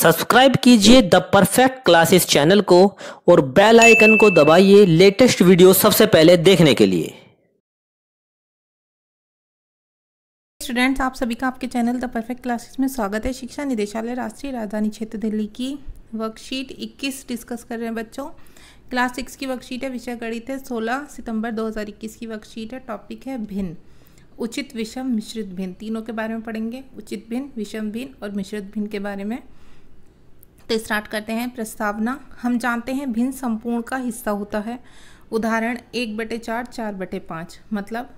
subscribe कीजिए the perfect classes channel को और बेल आइकन को दबाइए लेटेस्ट वीडियो सबसे पहले देखने के लिए स्टूडेंट्स आप सभी का आपके चैनल द परफेक्ट क्लासेस में स्वागत है शिक्षा निदेशालय राष्ट्रीय राजधानी क्षेत्र दिल्ली की वर्कशीट 21 डिस्कस कर रहे हैं बच्चों क्लास सिक्स की वर्कशीट है विषय गणित है सोलह सितंबर दो की वर्कशीट है टॉपिक है भिन्न उचित विषम मिश्रित भिन्न तीनों के बारे में पढ़ेंगे उचित भिन्न विषम भिन्न और मिश्रित भिन्न के बारे में तो स्टार्ट करते हैं प्रस्तावना हम जानते हैं भिन्न संपूर्ण का हिस्सा होता है उदाहरण एक बटे चार चार बटे पाँच मतलब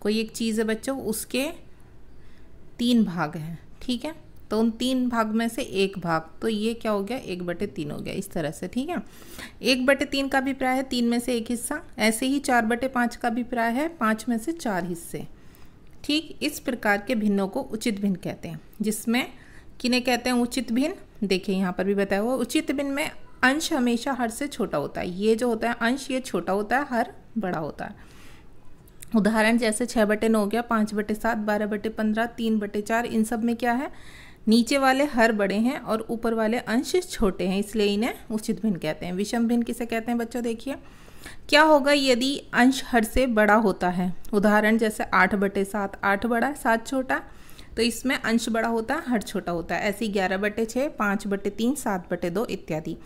कोई एक चीज़ है बच्चों उसके तीन भाग हैं ठीक है तो उन तीन भाग में से एक भाग तो ये क्या हो गया एक बटे तीन हो गया इस तरह से ठीक है एक बटे तीन का अभिप्राय है तीन में से एक हिस्सा ऐसे ही चार बटे पाँच का अभिप्राय है पाँच में से चार हिस्से ठीक इस प्रकार के भिन्नों को उचित भिन्न कहते हैं जिसमें किन्हें कहते हैं उचित भिन्न देखिए यहाँ पर भी बताया हुआ उचित भिन्न में अंश हमेशा हर से छोटा होता है ये जो होता है अंश ये छोटा होता है हर बड़ा होता है उदाहरण जैसे छः बटे नौ हो गया पाँच बटे सात बारह बटे पंद्रह तीन बटे चार इन सब में क्या है नीचे वाले हर बड़े हैं और ऊपर वाले अंश छोटे हैं इसलिए इन्हें उचित भिन्न कहते हैं विषम भिन्न किसे कहते हैं बच्चों देखिए क्या होगा यदि अंश हर से बड़ा होता है उदाहरण जैसे आठ बटे सात आठ बड़ा सात छोटा तो इसमें अंश बड़ा होता है हर छोटा होता है ऐसे ही ग्यारह बटे छः पाँच बटे तीन सात बटे दो इत्यादि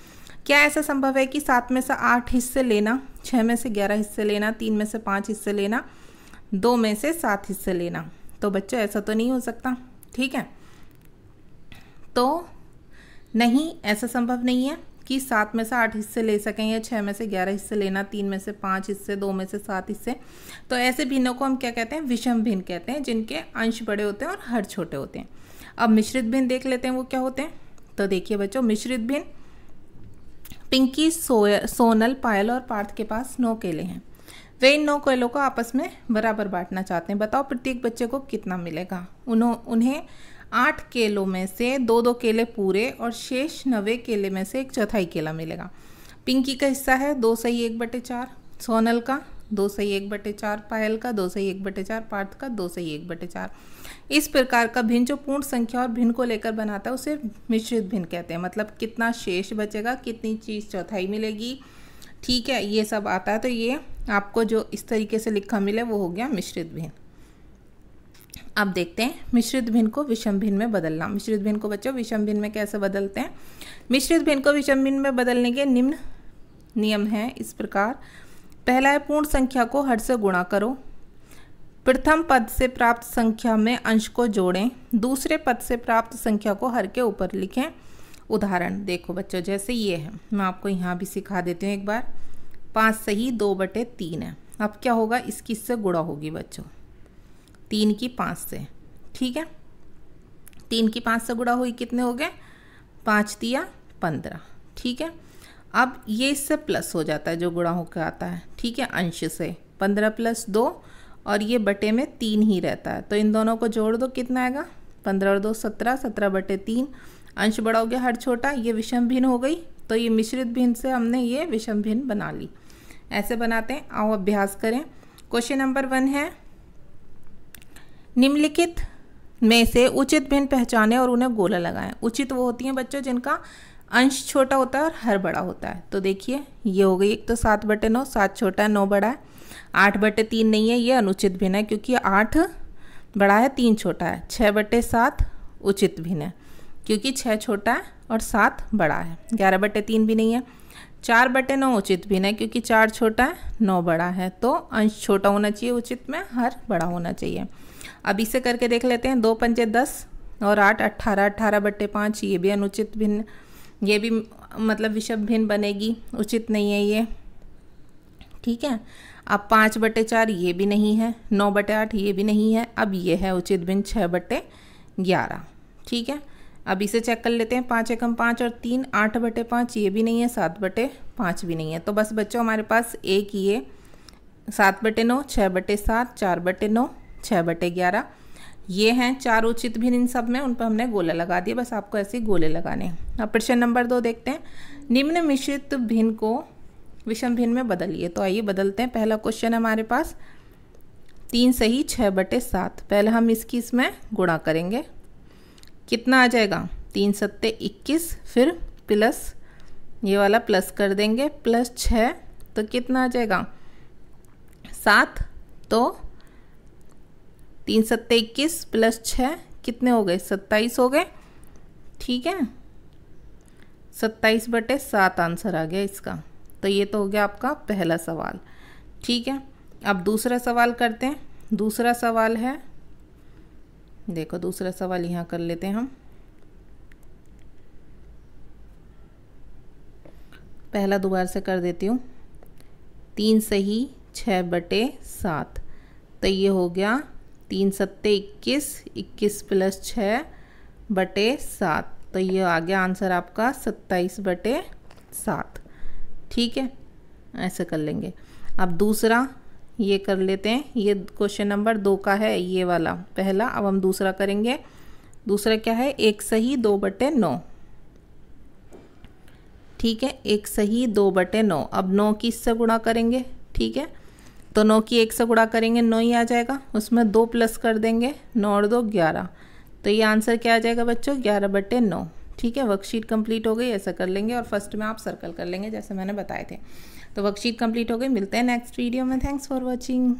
क्या ऐसा संभव है कि सात में से आठ हिस्से लेना छः में से ग्यारह हिस्से लेना तीन में से पाँच हिस्से लेना दो में से सात हिस्से लेना तो बच्चों ऐसा तो नहीं हो सकता ठीक है तो नहीं ऐसा संभव नहीं है कि सात में से आठ हिस्से ले सकें या छः में से ग्यारह हिस्से लेना तीन में से पाँच हिस्से दो में से सात हिस्से तो ऐसे भिन्नों को हम क्या कहते हैं विषम भिन्न कहते हैं जिनके अंश बड़े होते हैं और हर छोटे होते हैं अब मिश्रित भिन्न देख लेते हैं वो क्या होते हैं तो देखिए बच्चों मिश्रित भिन्न पिंकी सोनल पायल और पार्थ के पास नौ केले हैं वे इन नौ कोयलों को आपस में बराबर बांटना चाहते हैं बताओ प्रत्येक बच्चे को कितना मिलेगा उन्हों उन्हें आठ केलों में से दो दो केले पूरे और शेष नवे केले में से एक चौथाई केला मिलेगा पिंकी का हिस्सा है दो सही एक बटे चार सोनल का दो सही एक बटे चार पायल का दो सही एक बटे चार पार्थ का दो सही एक बटे चार इस प्रकार का भिन्न जो पूर्ण संख्या और भिन्न को लेकर बनाता है उसे मिश्रित भिन्न कहते हैं मतलब कितना शेष बचेगा कितनी चीज़ चौथाई मिलेगी ठीक है ये सब आता है तो ये आपको जो इस तरीके से लिखा मिले वो हो गया मिश्रित भिन्न अब देखते हैं मिश्रित भिन्न को विषम भिन्न में बदलना मिश्रित भिन्न को बच्चों विषम भिन्न में कैसे बदलते हैं मिश्रित भिन्न को विषम भिन्न में बदलने के निम्न नियम हैं इस प्रकार पहला है पूर्ण संख्या को हर से गुणा करो प्रथम पद से प्राप्त संख्या में अंश को जोड़ें दूसरे पद से प्राप्त संख्या को हर के ऊपर लिखें उदाहरण देखो बच्चों जैसे ये है मैं आपको यहाँ भी सिखा देती हूँ एक बार पाँच सही दो बटे तीन है अब क्या होगा इसकी इससे गुणा होगी बच्चों तीन की पाँच से ठीक है तीन की पाँच से गुड़ा हुई कितने हो गए पाँच दिया पंद्रह ठीक है अब ये इससे प्लस हो जाता है जो गुड़ा होकर आता है ठीक है अंश से पंद्रह प्लस दो और ये बटे में तीन ही रहता है तो इन दोनों को जोड़ दो कितना आएगा पंद्रह और दो सत्रह सत्रह बटे तीन अंश बड़ा हो गया हर छोटा ये विषम भिन्न हो गई तो ये मिश्रित भिन्न से हमने ये विषम भिन्न बना ली ऐसे बनाते हैं आओ अभ्यास करें क्वेश्चन नंबर वन है निम्नलिखित में से उचित भिन्न पहचाने और उन्हें गोला लगाएं उचित वो होती हैं बच्चों जिनका अंश छोटा होता है और हर बड़ा होता है तो देखिए ये हो गई एक तो सात बटे नौ सात छोटा है नौ बड़ा है आठ बटे तीन नहीं है ये अनुचित भिन्न है क्योंकि आठ बड़ा है तीन छोटा है छः बटे सात उचित भिन्न है क्योंकि छः छोटा है और सात बड़ा है ग्यारह बटे तीन भी नहीं है चार बटे नौ उचित भिन्न है क्योंकि चार छोटा है नौ बड़ा है तो अंश छोटा होना चाहिए उचित में हर बड़ा होना चाहिए अब इसे करके देख लेते हैं दो पंचे दस और आठ अट्ठारह अट्ठारह बट्टे पाँच ये भी अनुचित भिन्न ये भी मतलब विषम भिन्न बनेगी उचित नहीं है ये ठीक है अब पाँच बटे चार ये भी नहीं है नौ बटे आठ ये भी नहीं है अब ये है उचित भिन्न छः बटे ग्यारह ठीक है अब इसे चेक कर लेते हैं पाँच एकम पाँच और तीन आठ बटे पाँच ये भी नहीं है सात बटे पाँच भी नहीं है तो बस बच्चों हमारे पास एक ये सात बटे नौ छः बटे सात चार बटे नौ छः बटे ग्यारह ये हैं चार उचित भिन्न इन सब में उन पर हमने गोला लगा दिया बस आपको ऐसे गोले लगाने अब प्रश्न नंबर दो देखते हैं निम्न मिश्रित भिन्न को विषम भिन्न में बदलिए तो आइए बदलते हैं पहला क्वेश्चन हमारे पास तीन सही छः बटे सात पहले हम इसकी इसमें गुणा करेंगे कितना आ जाएगा तीन सत्ते इक्कीस फिर प्लस ये वाला प्लस कर देंगे प्लस छः तो कितना आ जाएगा सात तो तीन सत्ते इक्कीस प्लस छः कितने हो गए सत्ताईस हो गए ठीक है सत्ताईस बटे सात आंसर आ गया इसका तो ये तो हो गया आपका पहला सवाल ठीक है अब दूसरा सवाल करते हैं दूसरा सवाल है देखो दूसरा सवाल यहाँ कर लेते हैं हम पहला दोबारा से कर देती हूँ तीन सही छः बटे सात तो ये हो गया तीन सत्ते इक्कीस इक्कीस प्लस छः बटे सात तो ये आ गया आंसर आपका सत्ताईस बटे सात ठीक है ऐसे कर लेंगे अब दूसरा ये कर लेते हैं ये क्वेश्चन नंबर दो का है ये वाला पहला अब हम दूसरा करेंगे दूसरा क्या है एक सही दो बटे नौ ठीक है एक सही दो बटे नौ अब नौ किससे गुणा करेंगे ठीक है तो नौ की एक से गुड़ा करेंगे नौ ही आ जाएगा उसमें दो प्लस कर देंगे नौ और दो ग्यारह तो ये आंसर क्या आ जाएगा बच्चों ग्यारह बट्टे नौ ठीक है वर्कशीट कंप्लीट हो गई ऐसा कर लेंगे और फर्स्ट में आप सर्कल कर लेंगे जैसे मैंने बताए थे तो वर्कशीट कंप्लीट हो गई मिलते हैं नेक्स्ट वीडियो में थैंक्स फॉर वॉचिंग